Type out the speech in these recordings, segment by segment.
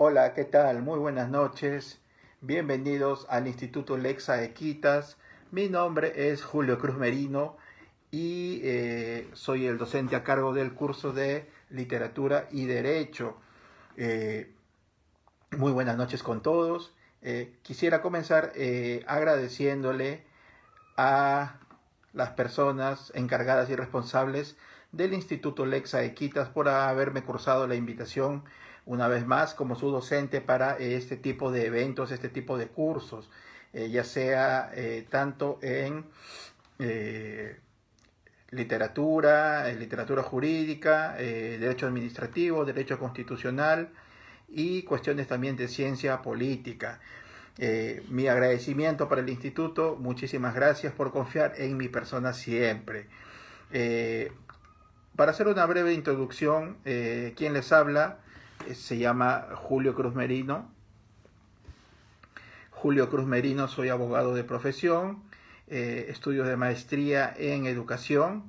Hola, ¿qué tal? Muy buenas noches. Bienvenidos al Instituto Lexa Equitas. Mi nombre es Julio Cruz Merino y eh, soy el docente a cargo del curso de Literatura y Derecho. Eh, muy buenas noches con todos. Eh, quisiera comenzar agradeciéndole a las personas encargadas y responsables del Instituto Lexa Equitas por haberme cursado la invitación una vez más como su docente para este tipo de eventos, este tipo de cursos, eh, ya sea eh, tanto en eh, literatura, literatura jurídica, derecho administrativo, derecho constitucional y cuestiones también de ciencia política. mi agradecimiento para el instituto, muchísimas gracias por confiar en mi persona siempre. para hacer una breve introducción, ¿quién les habla, se llama Julio Cruz Merino. Julio Cruz Merino, soy abogado de profesión, eh, estudios de maestría en educación,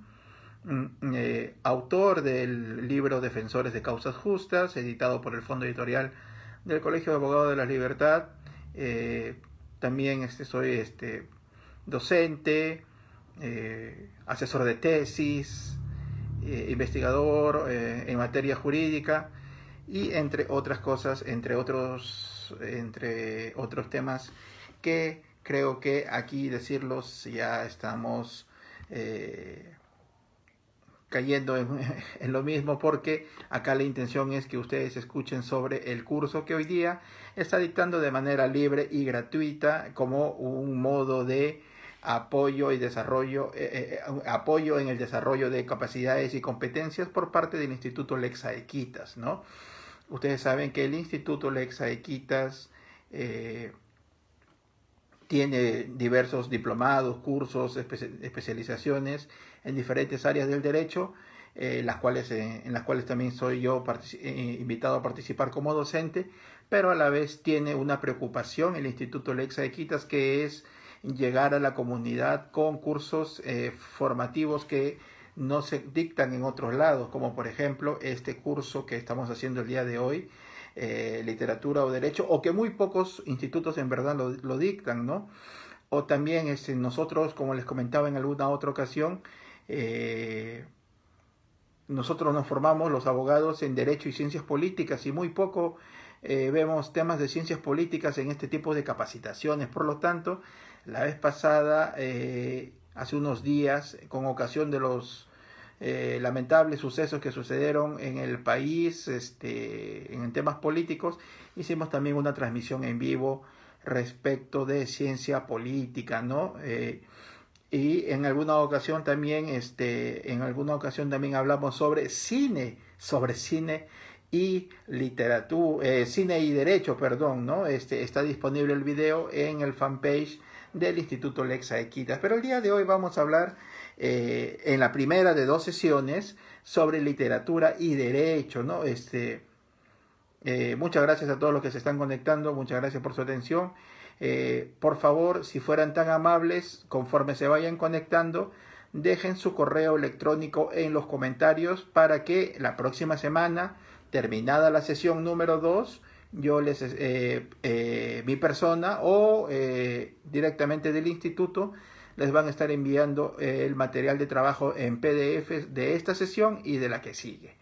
mm, eh, autor del libro Defensores de Causas Justas, editado por el Fondo Editorial del Colegio de Abogados de la Libertad. Eh, también este, soy este, docente, eh, asesor de tesis, investigador en materia jurídica y entre otras cosas, entre otros, entre otros temas que creo que aquí decirlos ya estamos eh, cayendo en, lo mismo porque acá la intención es que ustedes escuchen sobre el curso que hoy día está dictando de manera libre y gratuita como un modo de apoyo y desarrollo eh, eh, apoyo en el desarrollo de capacidades y competencias por parte del Instituto Lexaequitas, ¿no? Ustedes saben que el Instituto Lexaequitas eh, tiene diversos diplomados, cursos, especializaciones en diferentes áreas del derecho, eh, eh, en las cuales también soy yo eh, invitado a participar como docente, pero a la vez tiene una preocupación el Instituto Lexa Equitas que es llegar a la comunidad con cursos formativos que no se dictan en otros lados, como por ejemplo este curso que estamos haciendo el día de hoy, eh, literatura o derecho, o que muy pocos institutos en verdad lo, dictan, ¿no? O también este, nosotros, como les comentaba en alguna otra ocasión, eh, nosotros nos formamos los abogados en derecho y ciencias políticas y muy poco eh, vemos temas de ciencias políticas en este tipo de capacitaciones. Por lo tanto, la vez pasada, hace unos días, con ocasión de los eh, lamentables sucesos que sucedieron en el país, este, en temas políticos. Hicimos también una transmisión en vivo respecto de ciencia política, ¿no? Eh, y en alguna ocasión también, este, en alguna ocasión también hablamos sobre cine, sobre cine y literatura, eh, cine y derecho, perdón, ¿no? Este, está disponible el video en el fanpage del Instituto Lexa Equitas. Pero el día de hoy vamos a hablar eh, en la primera de dos sesiones sobre literatura y derecho, ¿no? Este, eh, muchas gracias a todos los que se están conectando, muchas gracias por su atención. Eh, por favor, si fueran tan amables, conforme se vayan conectando, dejen su correo electrónico en los comentarios para que la próxima semana, terminada la sesión número 2, yo les, mi persona o directamente del instituto, les van a estar enviando eh, el material de trabajo en PDF de esta sesión y de la que sigue.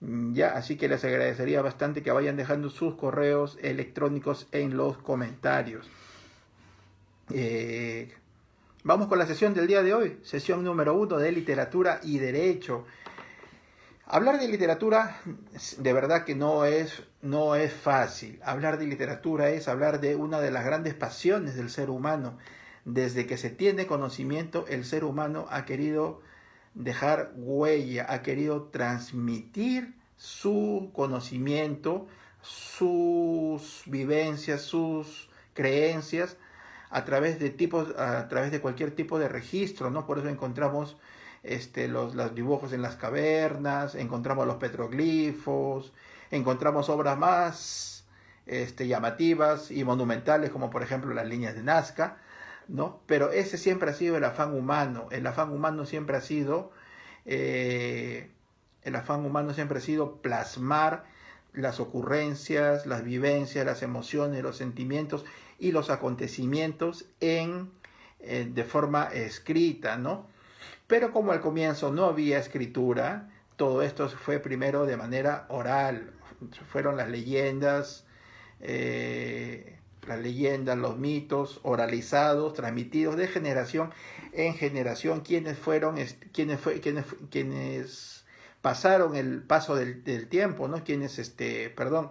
Mm, ya, así que les agradecería bastante que vayan dejando sus correos electrónicos en los comentarios. Eh, vamos con la sesión del día de hoy, sesión número uno de literatura y derecho. Hablar de literatura de verdad que no es, no es fácil. Hablar de literatura es hablar de una de las grandes pasiones del ser humano, desde que se tiene conocimiento, el ser humano ha querido dejar huella, ha querido transmitir su conocimiento, sus vivencias, sus creencias a través de tipos, a través de cualquier tipo de registro, ¿no? Por eso encontramos este, los, los dibujos en las cavernas, encontramos los petroglifos, encontramos obras más este, llamativas y monumentales, como por ejemplo las líneas de Nazca, ¿no? Pero ese siempre ha sido el afán humano, el afán humano siempre ha sido, eh, el afán humano siempre ha sido plasmar las ocurrencias, las vivencias, las emociones, los sentimientos y los acontecimientos en, eh, de forma escrita, ¿no? Pero como al comienzo no había escritura, todo esto fue primero de manera oral, fueron las leyendas, eh, las leyendas, los mitos oralizados, transmitidos de generación en generación, quienes fueron, quienes, fue, pasaron el paso del, del, tiempo, ¿no? Quienes, este, perdón,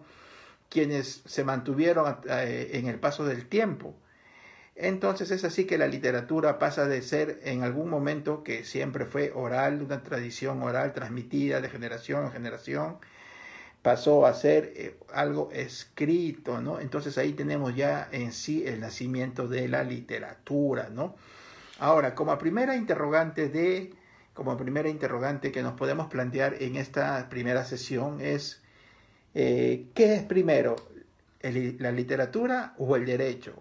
quienes se mantuvieron eh, en el paso del tiempo. Entonces es así que la literatura pasa de ser en algún momento que siempre fue oral, una tradición oral transmitida de generación en generación, pasó a ser eh, algo escrito, ¿no? Entonces ahí tenemos ya en sí el nacimiento de la literatura, ¿no? Ahora, como primera interrogante de como primera interrogante que nos podemos plantear en esta primera sesión es eh, ¿qué es primero? ¿La literatura o el derecho?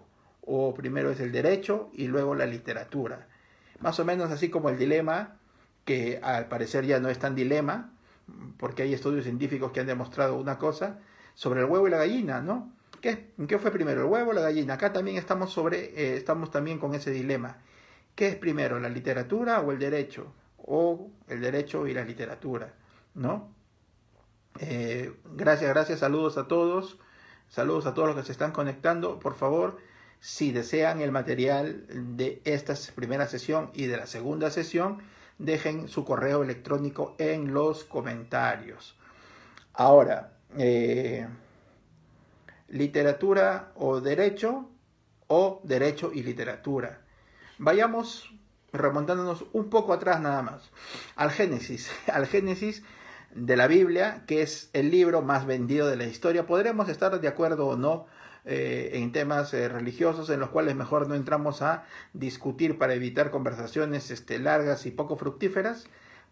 ¿O primero es el derecho y luego la literatura? Más o menos así como el dilema, que al parecer ya no es tan dilema, porque hay estudios científicos que han demostrado una cosa, sobre el huevo y la gallina, ¿no? ¿Qué, fue primero, el huevo o la gallina? Acá también estamos, sobre, eh, estamos también con ese dilema. ¿Qué es primero, la literatura o el derecho? O el derecho y la literatura, ¿no? Eh, gracias, gracias, saludos a todos, saludos a todos los que se están conectando. Por favor, si desean el material de esta primera sesión y de la segunda sesión, dejen su correo electrónico en los comentarios. Ahora, eh, literatura o derecho o derecho y literatura. Vayamos remontándonos un poco atrás nada más, al Génesis, al Génesis de la Biblia, que es el libro más vendido de la historia. Podremos estar de acuerdo o no eh, en temas eh, religiosos en los cuales mejor no entramos a discutir para evitar conversaciones este, largas y poco fructíferas,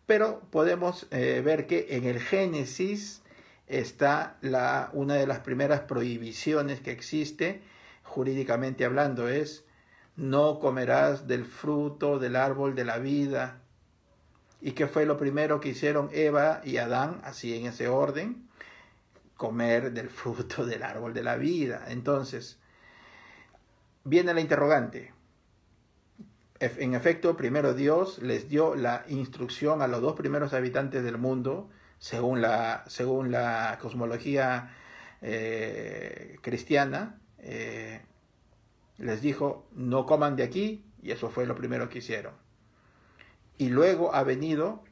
pero podemos eh, ver que en el Génesis está una de las primeras prohibiciones que existe jurídicamente hablando, es no comerás del fruto del árbol de la vida. ¿Y qué fue lo primero que hicieron Eva y Adán, así en ese orden? comer del fruto del árbol de la vida. Entonces, viene la interrogante. En efecto, primero Dios les dio la instrucción a los dos primeros habitantes del mundo, según la, según la cosmología eh, cristiana, eh, les dijo, no coman de aquí, y eso fue lo primero que hicieron. Y luego ha venido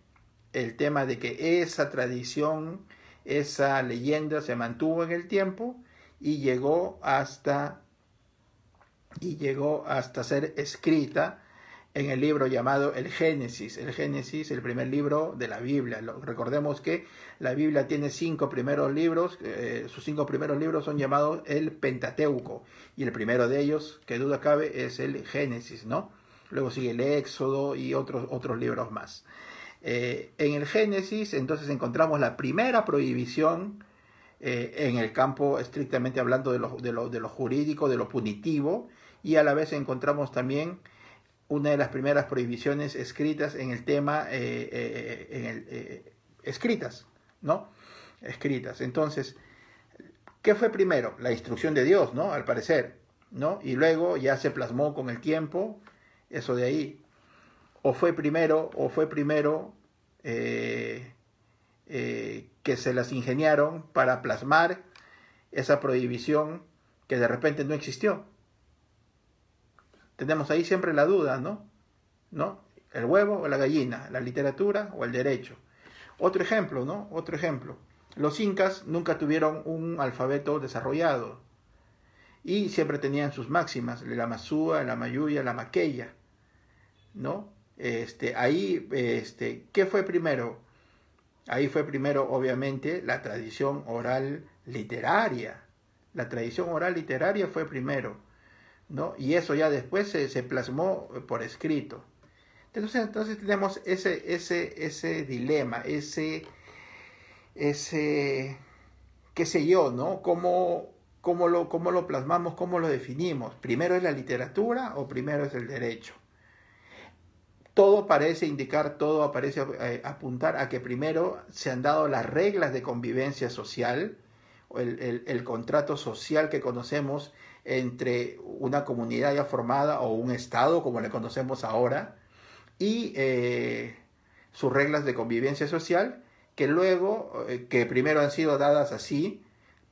el tema de que esa tradición esa leyenda se mantuvo en el tiempo y llegó hasta y llegó hasta ser escrita en el libro llamado el Génesis. El Génesis, el primer libro de la Biblia. recordemos que la Biblia tiene cinco primeros libros. Eh, sus cinco primeros libros son llamados el Pentateuco. Y el primero de ellos, que duda cabe, es el Génesis, ¿no? Luego sigue el Éxodo y otros, otros libros más. Eh, en el Génesis entonces encontramos la primera prohibición eh, en el campo estrictamente hablando de lo, jurídico, de lo punitivo, y a la vez encontramos también una de las primeras prohibiciones escritas en el tema, eh, escritas, ¿no? Escritas. Entonces, ¿qué fue primero? La instrucción de Dios, ¿no? Al parecer, ¿no? Y luego ya se plasmó con el tiempo, eso de ahí, o fue primero, o fue primero eh, eh, que se las ingeniaron para plasmar esa prohibición que de repente no existió. Tenemos ahí siempre la duda, ¿no? ¿No? ¿El huevo o la gallina? ¿La literatura o el derecho? Otro ejemplo, ¿no? Otro ejemplo. Los incas nunca tuvieron un alfabeto desarrollado y siempre tenían sus máximas, la masúa, la mayuya, la maquella, ¿no? Este, ahí, este, ¿qué fue primero? Ahí fue primero, obviamente, la tradición oral literaria. La tradición oral literaria fue primero, ¿no? Y eso ya después se, plasmó por escrito. Entonces, entonces tenemos ese, ese, dilema, ese, ese, qué sé yo, ¿no? ¿Cómo, lo, ¿Cómo lo plasmamos, cómo lo definimos? ¿Primero es la literatura o primero es el derecho? todo parece indicar, todo parece eh, apuntar a que primero se han dado las reglas de convivencia social, el, contrato social que conocemos entre una comunidad ya formada o un Estado, como le conocemos ahora, y eh, sus reglas de convivencia social, que luego, eh, que primero han sido dadas así,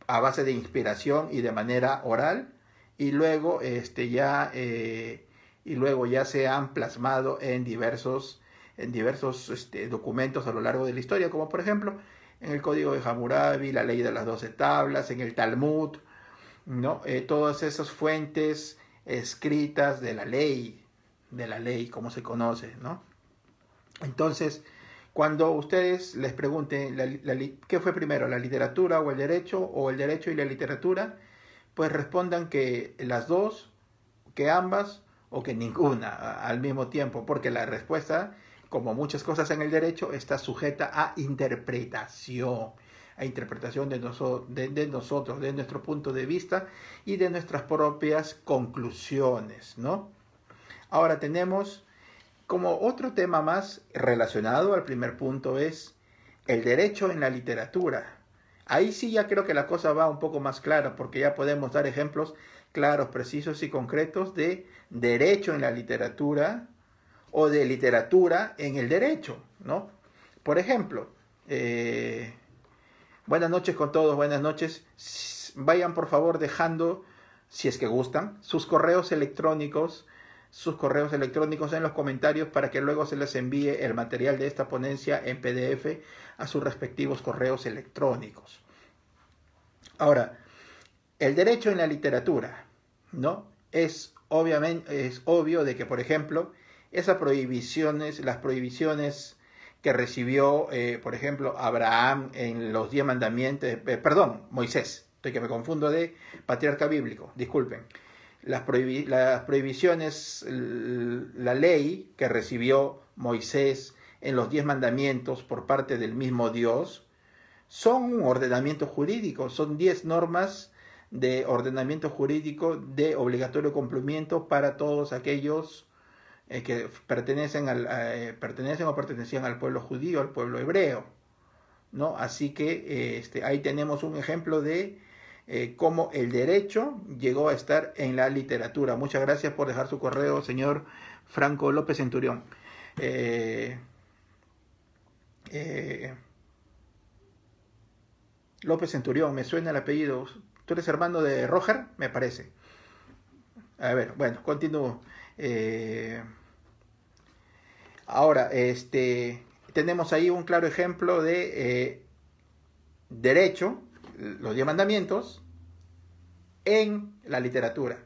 a base de inspiración y de manera oral, y luego este, ya y luego ya se han plasmado en diversos, en diversos este, documentos a lo largo de la historia, como por ejemplo en el Código de Hammurabi, la Ley de las Doce Tablas, en el Talmud, ¿no? Eh, todas esas fuentes escritas de la ley, de la ley como se conoce, Entonces, cuando ustedes les pregunten qué fue primero, la literatura o el derecho, o el derecho y la literatura, pues respondan que las dos, que ambas, o que ninguna al mismo tiempo, porque la respuesta, como muchas cosas en el derecho, está sujeta a interpretación, a interpretación de, de nosotros, de nuestro punto de vista y de nuestras propias conclusiones, ¿no? Ahora tenemos como otro tema más relacionado al primer punto es el derecho en la literatura. Ahí sí ya creo que la cosa va un poco más clara porque ya podemos dar ejemplos claros, precisos y concretos de derecho en la literatura o de literatura en el derecho, ¿no? Por ejemplo, eh, buenas noches con todos, buenas noches. Vayan por favor dejando, si es que gustan, sus correos electrónicos, sus correos electrónicos en los comentarios para que luego se les envíe el material de esta ponencia en PDF a sus respectivos correos electrónicos. Ahora, el derecho en la literatura, ¿no? Es obviamente, es obvio de que, por ejemplo, esas prohibiciones, las prohibiciones que recibió, eh, por ejemplo, Abraham en los diez mandamientos, eh, perdón, Moisés, estoy que me confundo de patriarca bíblico, disculpen, las, las prohibiciones, la ley que recibió Moisés en los diez mandamientos por parte del mismo Dios, son un ordenamiento jurídico, son diez normas de ordenamiento jurídico de obligatorio cumplimiento para todos aquellos eh, que pertenecen, al, eh, pertenecen o pertenecían al pueblo judío, al pueblo hebreo. ¿no? Así que eh, este, ahí tenemos un ejemplo de cómo el derecho llegó a estar en la literatura. Muchas gracias por dejar su correo, señor Franco López Centurión. López Centurión, me suena el apellido. Tú eres hermano de Roger, me parece. A ver, bueno, continúo. Eh, ahora, este, tenemos ahí un claro ejemplo de eh, derecho, los diez mandamientos, en la literatura.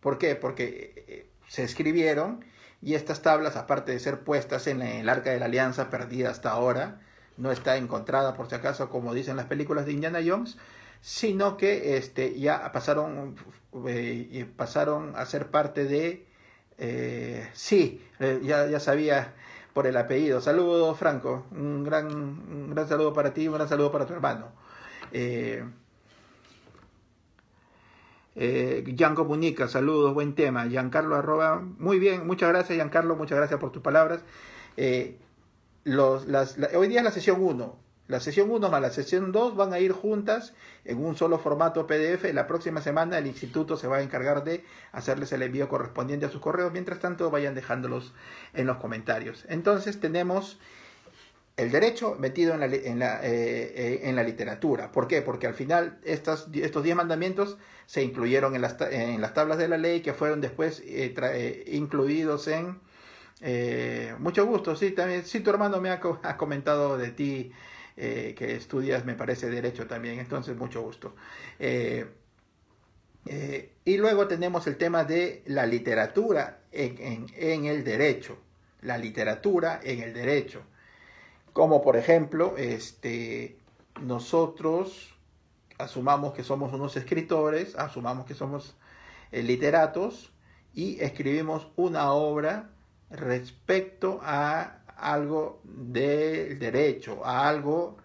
¿Por qué? Porque eh, se escribieron y estas tablas, aparte de ser puestas en el arca de la alianza perdida hasta ahora, no está encontrada por si acaso, como dicen las películas de Indiana Jones, sino que este, ya pasaron, eh, pasaron a ser parte de... Eh, sí, eh, ya, sabía por el apellido. Saludos, Franco. Un gran, un gran saludo para ti, un gran saludo para tu hermano. Eh, eh, saludos, buen tema. Giancarlo arroba. Muy bien, muchas gracias, Giancarlo, muchas gracias por tus palabras. hoy día es la sesión 1. La sesión 1 más la sesión 2 van a ir juntas en un solo formato PDF. La próxima semana el instituto se va a encargar de hacerles el envío correspondiente a sus correos. Mientras tanto, vayan dejándolos en los comentarios. Entonces tenemos el derecho metido en la, eh, eh, en la, literatura. ¿Por qué? Porque al final estas, estos 10 mandamientos se incluyeron en las, en las, tablas de la ley que fueron después eh, incluidos en... mucho gusto, sí, también, sí, tu hermano me ha, ha comentado de ti eh, que estudias, me parece, derecho también, entonces mucho gusto. Eh, eh, y luego tenemos el tema de la literatura en, en, el derecho, la literatura en el derecho, como por ejemplo, este, nosotros asumamos que somos unos escritores, asumamos que somos literatos y escribimos una obra respecto a algo del derecho, a algo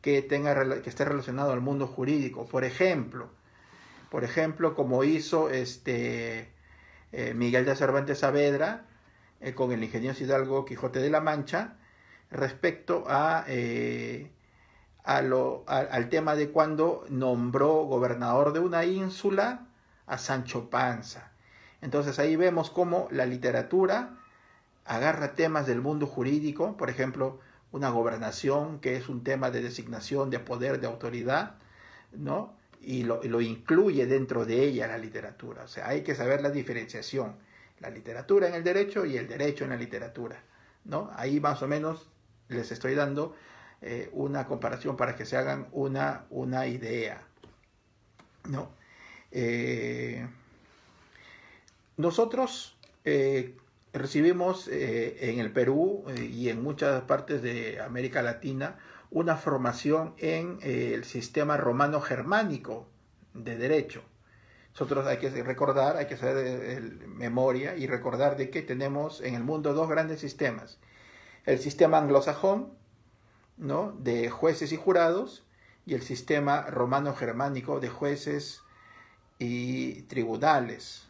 que, tenga, que esté relacionado al mundo jurídico. Por ejemplo, por ejemplo como hizo este, eh, Miguel de Cervantes Saavedra eh, con el ingenioso Hidalgo Quijote de la Mancha, respecto eh, a, al tema de cuando nombró gobernador de una ínsula a Sancho Panza. Entonces ahí vemos cómo la literatura agarra temas del mundo jurídico, por ejemplo, una gobernación que es un tema de designación de poder, de autoridad, ¿no? Y lo, incluye dentro de ella la literatura. O sea, hay que saber la diferenciación, la literatura en el derecho y el derecho en la literatura, ¿no? Ahí más o menos les estoy dando eh, una comparación para que se hagan una, una idea, ¿no? Eh, nosotros eh, recibimos eh, en el Perú eh, y en muchas partes de América Latina una formación en eh, el sistema romano-germánico de derecho. Nosotros hay que recordar, hay que hacer memoria y recordar de que tenemos en el mundo dos grandes sistemas. El sistema anglosajón, ¿no? de jueces y jurados, y el sistema romano-germánico de jueces y tribunales,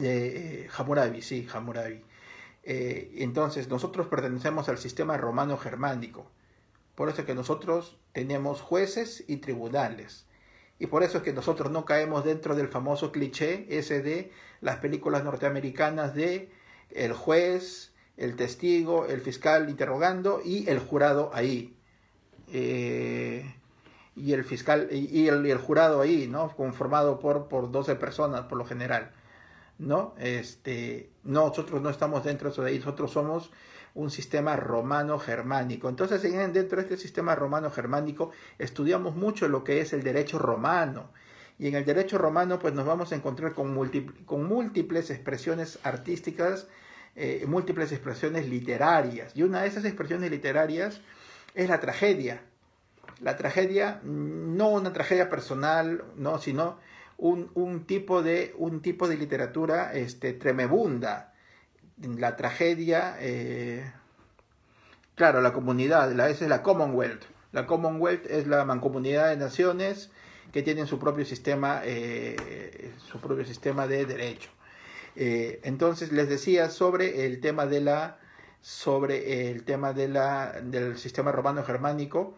de eh, Hammurabi, sí, Hammurabi. Eh, entonces, nosotros pertenecemos al sistema romano-germánico. Por eso es que nosotros tenemos jueces y tribunales. Y por eso es que nosotros no caemos dentro del famoso cliché ese de las películas norteamericanas de el juez, el testigo, el fiscal interrogando y el jurado ahí. Eh, y el fiscal y, el, jurado ahí, ¿no? Conformado por, por 12 personas por lo general. ¿no? Este, nosotros no estamos dentro de eso, nosotros somos un sistema romano-germánico. Entonces, dentro de este sistema romano-germánico estudiamos mucho lo que es el derecho romano. Y en el derecho romano, pues nos vamos a encontrar con, múltiples, con múltiples expresiones artísticas, eh, múltiples expresiones literarias. Y una de esas expresiones literarias es la tragedia. La tragedia, mm, no una tragedia personal, no, sino un, tipo, de, un tipo de literatura este, tremebunda. La tragedia, eh, claro, la comunidad, la, esa es la Commonwealth. La Commonwealth es la mancomunidad de naciones que tienen su propio sistema, eh, su propio sistema de derecho. Eh, entonces les decía sobre el tema de la sobre el tema de la, del sistema romano germánico,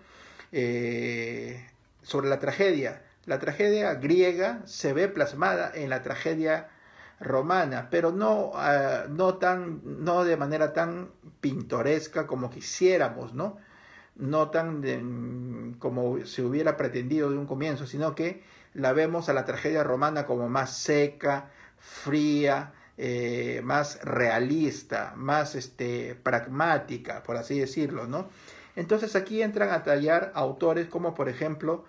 sobre la tragedia la tragedia griega se ve plasmada en la tragedia romana, pero no, ah, no, tan, no de manera tan pintoresca como quisiéramos, ¿no? No tan como se hubiera pretendido de un comienzo, sino que la vemos a la tragedia romana como más seca, fría, eh, más realista, más este, pragmática, por así decirlo, ¿no? Entonces aquí entran a tallar autores como por ejemplo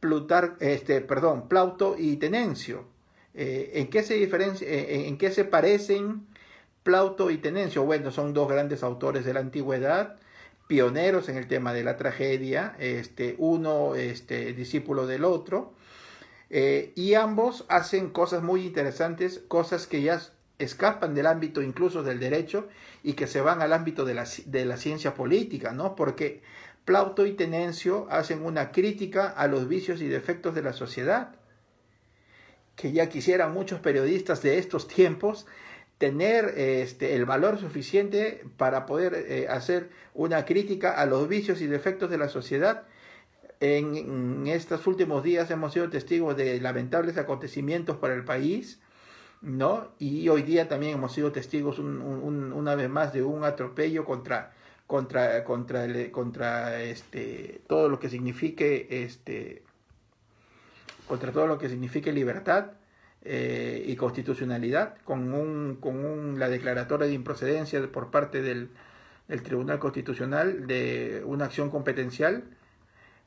Plutar, este, perdón, Plauto y Tenencio. Eh, ¿en, qué se diferencia, eh, eh, ¿En qué se parecen Plauto y Tenencio? Bueno, son dos grandes autores de la antigüedad, pioneros en el tema de la tragedia, este, uno este, discípulo del otro, y ambos hacen cosas muy interesantes, cosas que ya escapan del ámbito incluso del derecho y que se van al ámbito de la, de la ciencia política, ¿no? Porque Plauto y Tenencio hacen una crítica a los vicios y defectos de la sociedad, que ya quisieran muchos periodistas de estos tiempos tener este, el valor suficiente para poder eh, hacer una crítica a los vicios y defectos de la sociedad. En, estos últimos días hemos sido testigos de lamentables acontecimientos para el país, ¿no? Y hoy día también hemos sido testigos una vez más de un atropello contra contra, contra, contra este, todo lo que signifique este, contra todo lo que signifique libertad eh, y constitucionalidad, con, un, con un, la declaratoria de improcedencia por parte del, Tribunal Constitucional de una acción competencial,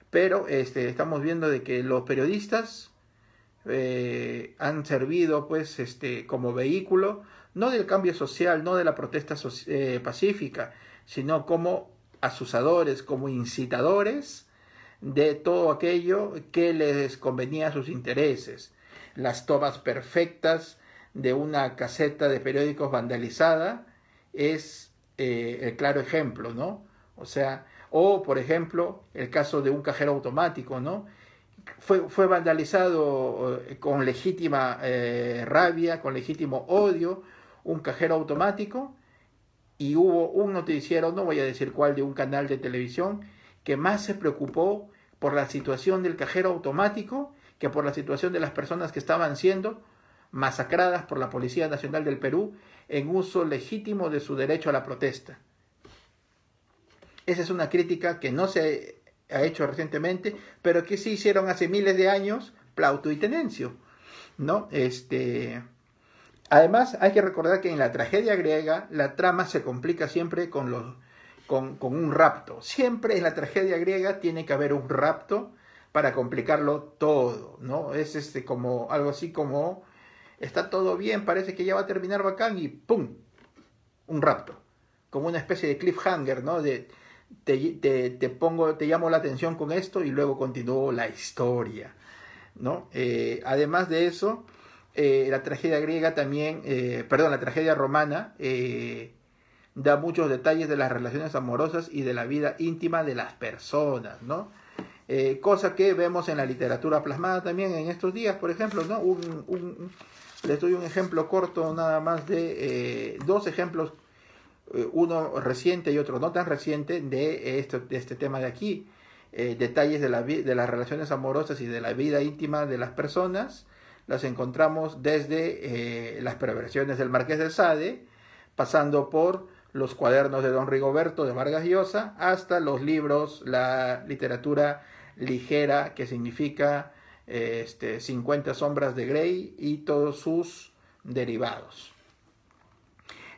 pero este, estamos viendo de que los periodistas eh, han servido pues, este, como vehículo, no del cambio social, no de la protesta eh, pacífica, sino como asusadores, como incitadores de todo aquello que les convenía a sus intereses. Las tomas perfectas de una caseta de periódicos vandalizada es eh, el claro ejemplo, ¿no? O sea, o por ejemplo, el caso de un cajero automático, ¿no? Fue, fue vandalizado eh, con legítima eh, rabia, con legítimo odio, un cajero automático, y hubo un noticiero, no voy a decir cuál, de un canal de televisión, que más se preocupó por la situación del cajero automático que por la situación de las personas que estaban siendo masacradas por la Policía Nacional del Perú en uso legítimo de su derecho a la protesta. Esa es una crítica que no se ha hecho recientemente, pero que sí hicieron hace miles de años Plauto y Tenencio, ¿no? Este, Además, hay que recordar que en la tragedia griega la trama se complica siempre con, un rapto. Siempre en la tragedia griega tiene que haber un rapto para complicarlo todo, ¿no? Es este, como algo así como está todo bien, parece que ya va a terminar bacán y ¡pum! un rapto. Como una especie de cliffhanger, ¿no? De te, pongo, te llamo la atención con esto y luego continúo la historia. ¿no? Eh, además de eso, eh, la tragedia griega también, eh, perdón, la tragedia romana eh, da muchos detalles de las relaciones amorosas y de la vida íntima de las personas, ¿no? cosa que vemos en la literatura plasmada también en estos días, por ejemplo, ¿no? Un, les doy un ejemplo corto nada más de dos ejemplos, uno reciente y otro no tan reciente, de, este tema de aquí. detalles de, la, de las relaciones amorosas y de la vida íntima de las personas las encontramos desde eh, las perversiones del Marqués de Sade, pasando por los cuadernos de Don Rigoberto de Vargas Llosa, hasta los libros, la literatura ligera, que significa 50 eh, este, sombras de Grey y todos sus derivados.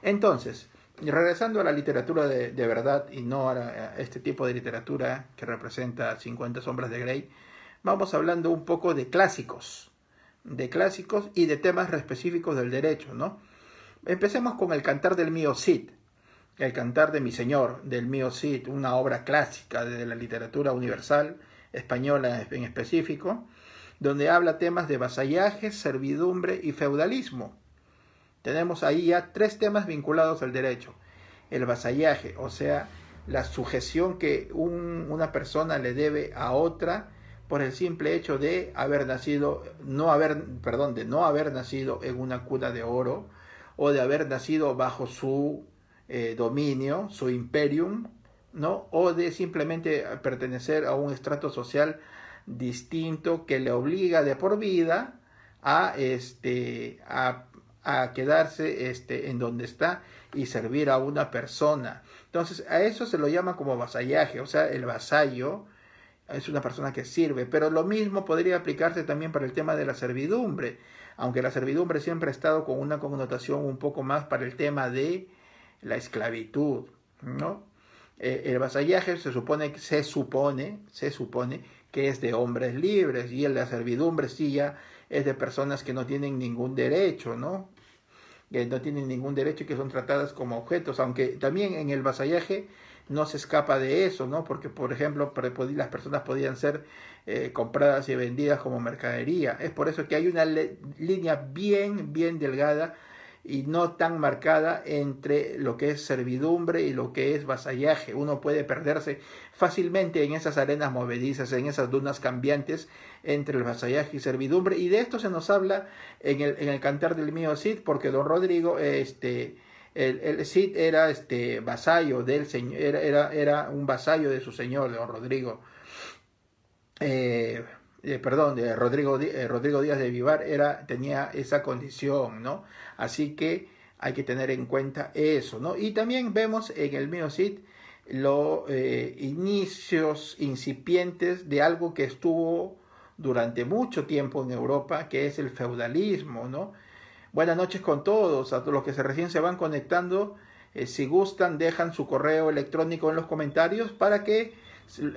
Entonces, regresando a la literatura de, verdad y no a, a, este tipo de literatura que representa 50 sombras de Grey, vamos hablando un poco de clásicos de clásicos y de temas específicos del derecho, ¿no? Empecemos con el cantar del mío Cid, el cantar de mi señor, del mío Cid, una obra clásica de la literatura universal española en específico, donde habla temas de vasallaje, servidumbre y feudalismo. Tenemos ahí ya tres temas vinculados al derecho. El vasallaje, o sea, la sujeción que una persona le debe a otra, por el simple hecho de haber nacido, no haber, perdón, de no haber nacido en una cuna de oro o de haber nacido bajo su eh, dominio, su imperium, ¿no? O de simplemente pertenecer a un estrato social distinto que le obliga de por vida a, este, a, a quedarse este, en donde está y servir a una persona. Entonces, a eso se lo llama como vasallaje, o sea, el vasallo es una persona que sirve, pero lo mismo podría aplicarse también para el tema de la servidumbre, aunque la servidumbre siempre ha estado con una connotación un poco más para el tema de la esclavitud, ¿no? Eh, el vasallaje se supone, se supone, se supone que es de hombres libres y la servidumbre sí ya es de personas que no tienen ningún derecho, ¿no? Que no tienen ningún derecho y que son tratadas como objetos, aunque también en el vasallaje no se escapa de eso, ¿no? Porque, por ejemplo, las personas podían ser eh, compradas y vendidas como mercadería. Es por eso que hay una línea bien, bien delgada y no tan marcada entre lo que es servidumbre y lo que es vasallaje. Uno puede perderse fácilmente en esas arenas movedizas, en esas dunas cambiantes entre el vasallaje y servidumbre. Y de esto se nos habla en el, en el cantar del mío Cid, porque don Rodrigo, este, el, Cid era este vasallo del señor, era, un vasallo de su señor, don Rodrigo. Eh, eh, perdón, de Rodrigo, eh, Rodrigo Díaz de Vivar era, tenía esa condición, ¿no? Así que hay que tener en cuenta eso, ¿no? Y también vemos en el mío Cid los inicios incipientes de algo que estuvo durante mucho tiempo en Europa, que es el feudalismo, ¿no? Buenas noches con todos, a los que se recién se van conectando. Eh, si gustan, dejan su correo electrónico en los comentarios para que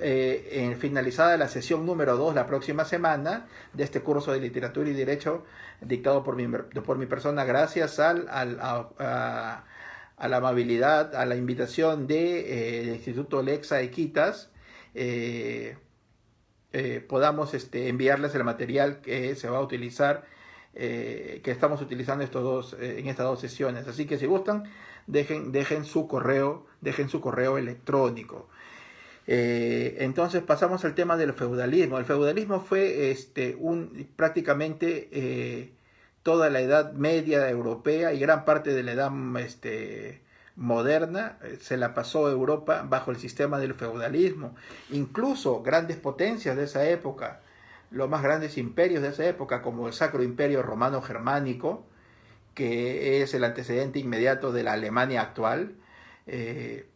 eh, en finalizada la sesión número 2 la próxima semana de este curso de literatura y derecho dictado por mi, por mi persona gracias al, a, la amabilidad, a la invitación del eh, Instituto Lexa Equitas, Quitas podamos este, enviarles el material que se va a utilizar eh, que estamos utilizando estos dos, eh, en estas dos sesiones. Así que si gustan, dejen, su correo, dejen su correo electrónico. Eh, entonces pasamos al tema del feudalismo. El feudalismo fue este, prácticamente toda la Edad Media europea y gran parte de la Edad este, moderna se la pasó a Europa bajo el sistema del feudalismo. Incluso grandes potencias de esa época, los más grandes imperios de esa época, como el Sacro Imperio Romano Germánico, que es el antecedente inmediato de la Alemania actual, eh,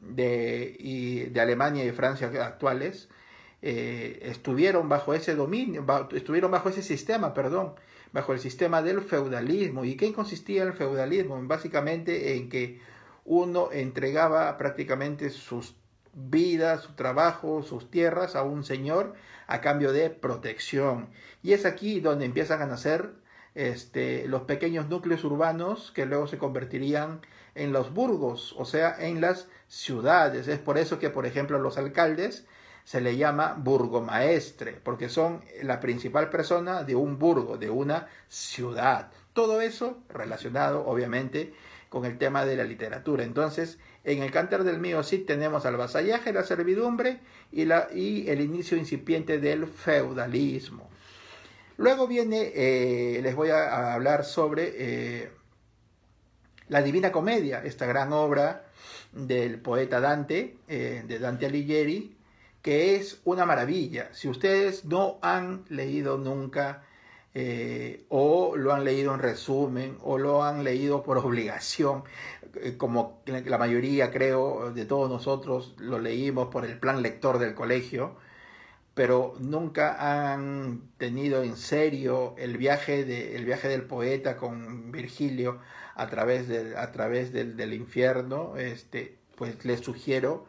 de, y de Alemania y Francia actuales, eh, estuvieron bajo ese dominio, estuvieron bajo ese sistema, perdón, bajo el sistema del feudalismo. ¿Y qué consistía el feudalismo? Básicamente en que uno entregaba prácticamente sus vidas, su trabajo, sus tierras a un señor, a cambio de protección. Y es aquí donde empiezan a nacer este, los pequeños núcleos urbanos que luego se convertirían en los burgos, o sea, en las ciudades. Es por eso que, por ejemplo, los alcaldes se le llama burgomaestre, porque son la principal persona de un burgo, de una ciudad. Todo eso relacionado, obviamente, con el tema de la literatura. Entonces, en el cántar del mío sí tenemos al vasallaje, la servidumbre y, la, y el inicio incipiente del feudalismo. Luego viene, eh, les voy a hablar sobre eh, la Divina Comedia, esta gran obra del poeta Dante, eh, de Dante Alighieri, que es una maravilla. Si ustedes no han leído nunca eh, o lo han leído en resumen, o lo han leído por obligación, eh, como la mayoría, creo, de todos nosotros lo leímos por el plan lector del colegio, pero nunca han tenido en serio el viaje, viaje del poeta con Virgilio a través, a través del, infierno, este, pues les sugiero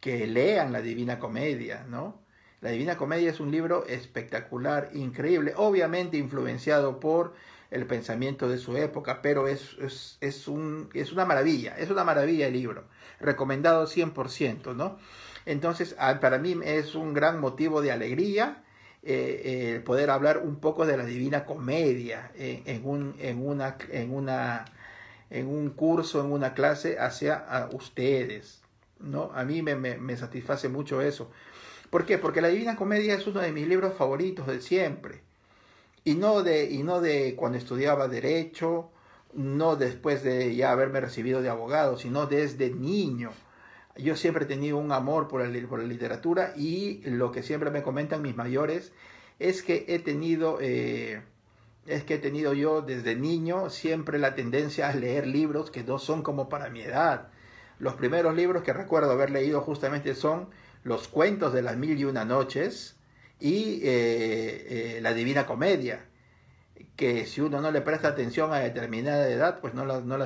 que lean la Divina Comedia, ¿no? La Divina Comedia es un libro espectacular, increíble, obviamente influenciado por el pensamiento de su época, pero es, es, es, un, es una maravilla, es una maravilla el libro, recomendado 100%, ¿no? Entonces, ah, para mí es un gran motivo de alegría eh, eh, el poder hablar un poco de la Divina Comedia en, un, en, una, en, una, en un curso, en una clase hacia ah, ustedes, ¿no? A mí me, me satisface mucho eso. ¿Por qué? Porque la Divina Comedia es uno de mis libros favoritos de siempre. Y no de, y no de cuando estudiaba derecho, no después de ya haberme recibido de abogado, sino desde niño. Yo siempre he tenido un amor por la, literatura y lo que siempre me comentan mis mayores es que he tenido, eh, es que he tenido yo desde niño siempre la tendencia a leer libros que no son como para mi edad. Los primeros libros que recuerdo haber leído justamente son los cuentos de las mil y una noches y eh, eh, la divina comedia, que si uno no le presta atención a determinada edad, pues no, las, no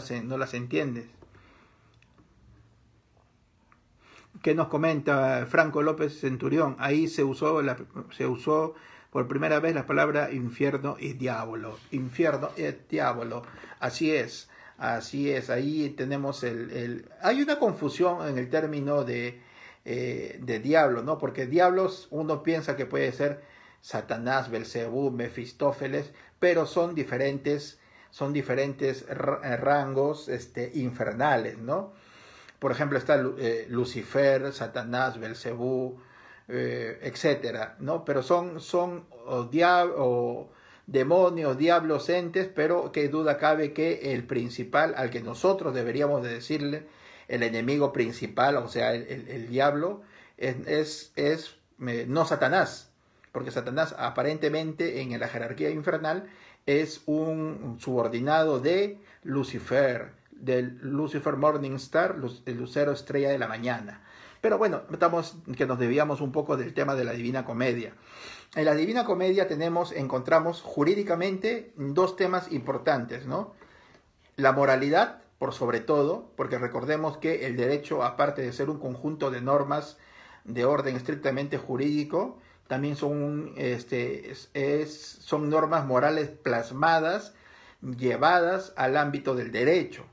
entiende. ¿Qué nos comenta Franco López Centurión? Ahí se usó, la, se usó por primera vez la palabra infierno y diablo. Infierno y diablo. Así es, así es. Ahí tenemos el... Hay una confusión en el término de eh, de diablo, ¿no? Porque diablos uno piensa que puede ser Satanás, Belcebú, Mefistófeles, pero son diferentes, son diferentes eh, rangos este, infernales, ¿no? Por ejemplo, está eh, Lucifer, Satanás, Belcebú, etcétera, ¿no? Pero son, son o demonios, diablos, entes, pero qué duda cabe que el principal al que nosotros deberíamos de decirle el enemigo principal, o sea, el, diablo, es, es, eh, no Satanás, porque Satanás aparentemente en la jerarquía infernal es un subordinado de Lucifer, del Lucifer morning star el lucero estrella de la mañana. Pero bueno, estamos que nos debíamos un poco del tema de la Divina Comedia. En la Divina Comedia tenemos, encontramos jurídicamente dos temas importantes, ¿no? La moralidad sobre todo, porque recordemos que el derecho, aparte de ser un conjunto de normas de orden estrictamente jurídico, también son, este, es, son normas morales plasmadas, llevadas al ámbito del derecho.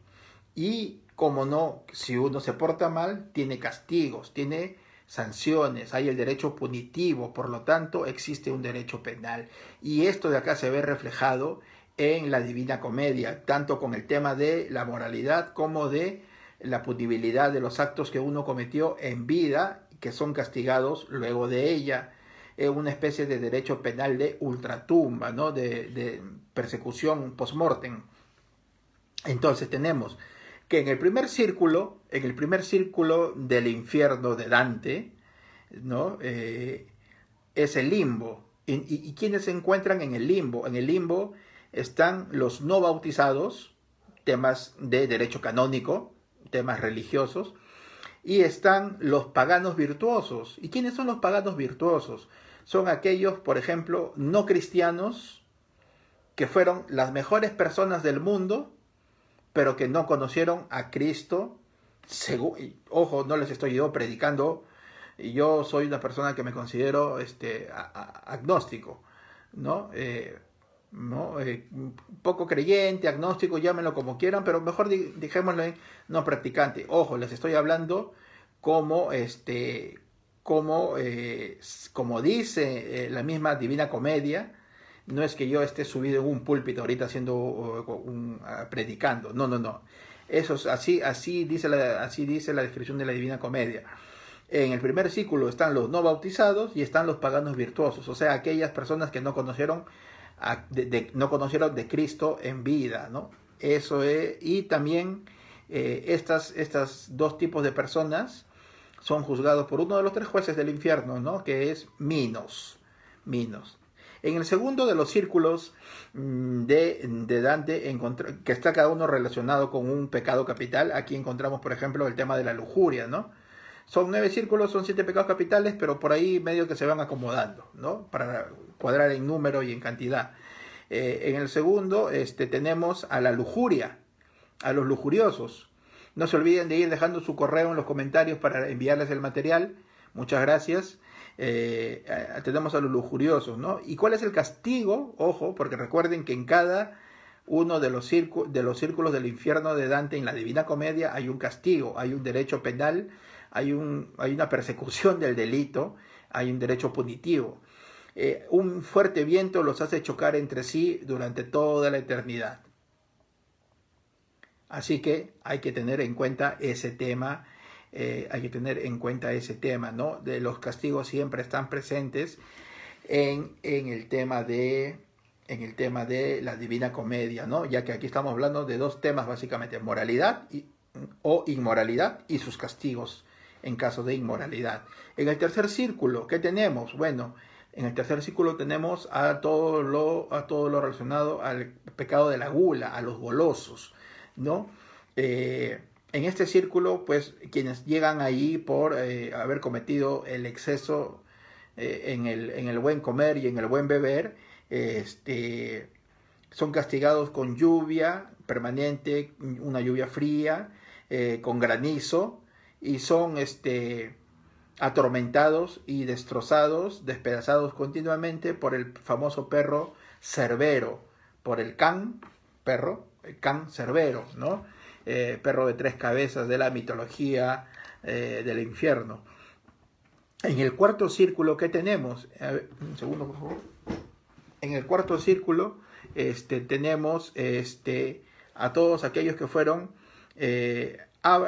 Y, como no, si uno se porta mal, tiene castigos, tiene sanciones, hay el derecho punitivo, por lo tanto existe un derecho penal. Y esto de acá se ve reflejado en la Divina Comedia, tanto con el tema de la moralidad como de la punibilidad de los actos que uno cometió en vida, que son castigados luego de ella. Es una especie de derecho penal de ultratumba, ¿no? de, persecución post-mortem. Entonces tenemos que en el primer círculo, en el primer círculo del infierno de Dante, ¿no? Eh, es el limbo. ¿Y, quiénes se encuentran en el limbo? En el limbo están los no bautizados, temas de derecho canónico, temas religiosos, y están los paganos virtuosos. ¿Y quiénes son los paganos virtuosos? Son aquellos, por ejemplo, no cristianos, que fueron las mejores personas del mundo, pero que no conocieron a Cristo. ojo, no les estoy yo predicando, yo soy una persona que me considero este, agnóstico, ¿no? Eh, ¿no? Eh, poco creyente, agnóstico, llámenlo como quieran, pero mejor dijémoslo en no practicante. Ojo, les estoy hablando como este como, eh, como dice eh, la misma Divina Comedia, no es que yo esté subido en un púlpito ahorita haciendo ah, predicando, no, no, no. Eso es así, así dice la, así dice la descripción de la Divina Comedia. En el primer círculo están los no bautizados y están los paganos virtuosos, o sea, aquellas personas que no conocieron no conocieron de Cristo en vida, ¿no? Eso es, y también eh, estas, estas dos tipos de personas son juzgados por uno de los tres jueces del infierno, ¿no? Que es Minos, Minos. En el segundo de los círculos mm, de, de Dante, que está cada uno relacionado con un pecado capital, aquí encontramos, por ejemplo, el tema de la lujuria, ¿no? Son nueve círculos, son siete pecados capitales, pero por ahí medio que se van acomodando, ¿no? Para cuadrar en número y en cantidad. Eh, en el segundo este, tenemos a la lujuria, a los lujuriosos. No se olviden de ir dejando su correo en los comentarios para enviarles el material. Muchas gracias. Eh, tenemos a los lujuriosos, ¿no? ¿Y cuál es el castigo? Ojo, porque recuerden que en cada uno de los, de los círculos del infierno de Dante en la Divina Comedia hay un castigo, hay un derecho penal, hay, un, hay una persecución del delito, hay un derecho punitivo. Eh, un fuerte viento los hace chocar entre sí durante toda la eternidad. Así que hay que tener en cuenta ese tema, eh, hay que tener en cuenta ese tema, ¿no? De los castigos siempre están presentes en, el tema de en el tema de la Divina Comedia, ¿no? Ya que aquí estamos hablando de dos temas básicamente, moralidad o inmoralidad y sus castigos en caso de inmoralidad. En el tercer círculo, ¿qué tenemos? Bueno, en el tercer círculo tenemos a todo lo, a todo lo relacionado al pecado de la gula, a los golosos, ¿no? Eh, en este círculo, pues quienes llegan ahí por eh, haber cometido el exceso eh, en, el, buen comer y en el buen beber, este, son castigados con lluvia permanente, una lluvia fría, con granizo, y son este, atormentados y destrozados, despedazados continuamente por el famoso perro Cerbero, por el can, perro, el can Cerbero, ¿no? Eh, perro de tres cabezas de la mitología eh, del infierno. En el cuarto círculo que tenemos, un segundo por favor, en el cuarto círculo este, tenemos este, a todos aquellos que fueron eh,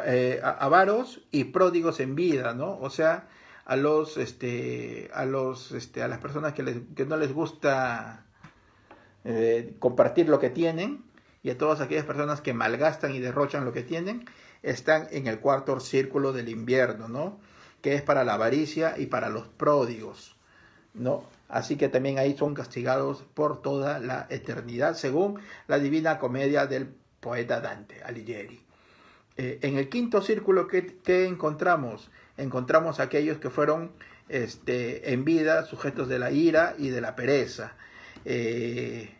eh, avaros y pródigos en vida, ¿no? O sea, a los, este, a los, este, a las personas que, les, que no les gusta eh, compartir lo que tienen y a todas aquellas personas que malgastan y derrochan lo que tienen, están en el cuarto círculo del invierno, ¿no? Que es para la avaricia y para los pródigos, ¿no? Así que también ahí son castigados por toda la eternidad, según la divina comedia del poeta Dante Alighieri. Eh, en el quinto círculo que, encontramos? encontramos, encontramos aquellos que fueron este, en vida sujetos de la ira y de la pereza. Eh,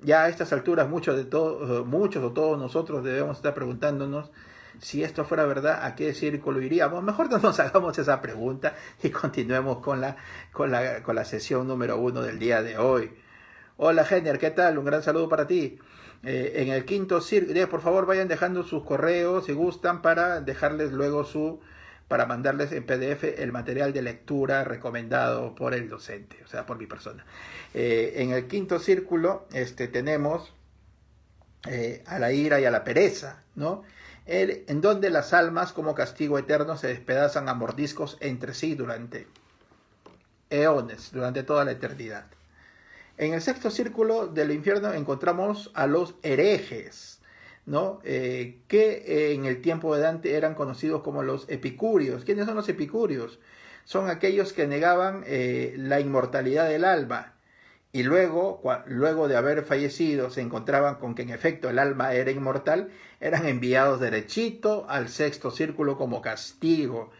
ya a estas alturas muchos, de todos, muchos o todos nosotros debemos estar preguntándonos si esto fuera verdad, ¿a qué círculo iríamos? Mejor no nos hagamos esa pregunta y continuemos con la, con la, con la sesión número uno del día de hoy. Hola Jenner, ¿qué tal? Un gran saludo para ti. Eh, en el quinto círculo. Por favor, vayan dejando sus correos si gustan para dejarles luego su para mandarles en PDF el material de lectura recomendado por el docente, o sea, por mi persona. Eh, en el quinto círculo este, tenemos eh, a la ira y a la pereza, ¿no? en donde las almas como castigo eterno se despedazan a mordiscos entre sí durante eones, durante toda la eternidad. En el sexto círculo del infierno encontramos a los herejes, ¿no? Eh, que eh, en el tiempo de Dante eran conocidos como los epicúreos. ¿Quiénes son los epicúreos? Son aquellos que negaban eh, la inmortalidad del alma y luego, luego de haber fallecido, se encontraban con que en efecto el alma era inmortal, eran enviados derechito al sexto círculo como castigo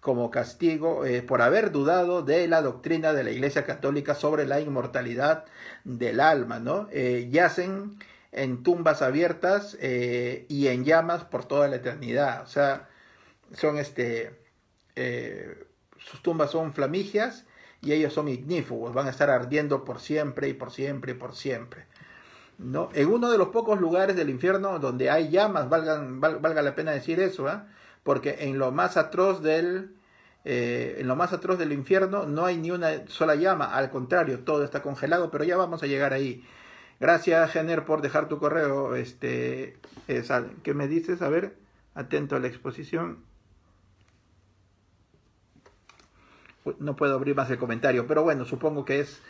como castigo eh, por haber dudado de la doctrina de la Iglesia Católica sobre la inmortalidad del alma, ¿no? Eh, yacen en tumbas abiertas eh, y en llamas por toda la eternidad. O sea, son este, sus tumbas son flamigias y ellos son ignífugos, van a estar ardiendo por siempre y por siempre y por siempre. ¿no? En uno de los pocos lugares del infierno donde hay llamas, valga la pena decir eso, ¿ah? porque en lo más atroz del, eh, en lo más atroz del infierno no hay ni una sola llama, al contrario, todo está congelado, pero ya vamos a llegar ahí. Gracias, Jenner, por dejar tu correo. Este, eh, ¿Qué me dices? A ver, atento a la exposición. No puedo abrir más el comentario, pero bueno, supongo que es...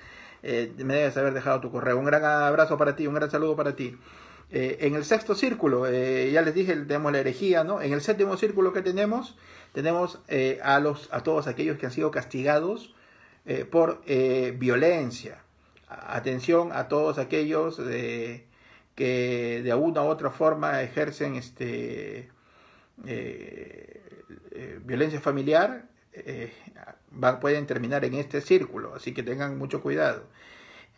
Eh, me debes haber dejado tu correo. Un gran abrazo para ti, un gran saludo para ti. Eh, en el sexto círculo, eh, ya les dije, tenemos la herejía, ¿no? En el séptimo círculo que tenemos, tenemos eh, a, los, a todos aquellos que han sido castigados por violencia. Atención a todos aquellos que de alguna u otra forma ejercen este, violencia familiar, pueden terminar en este círculo, así que tengan mucho cuidado.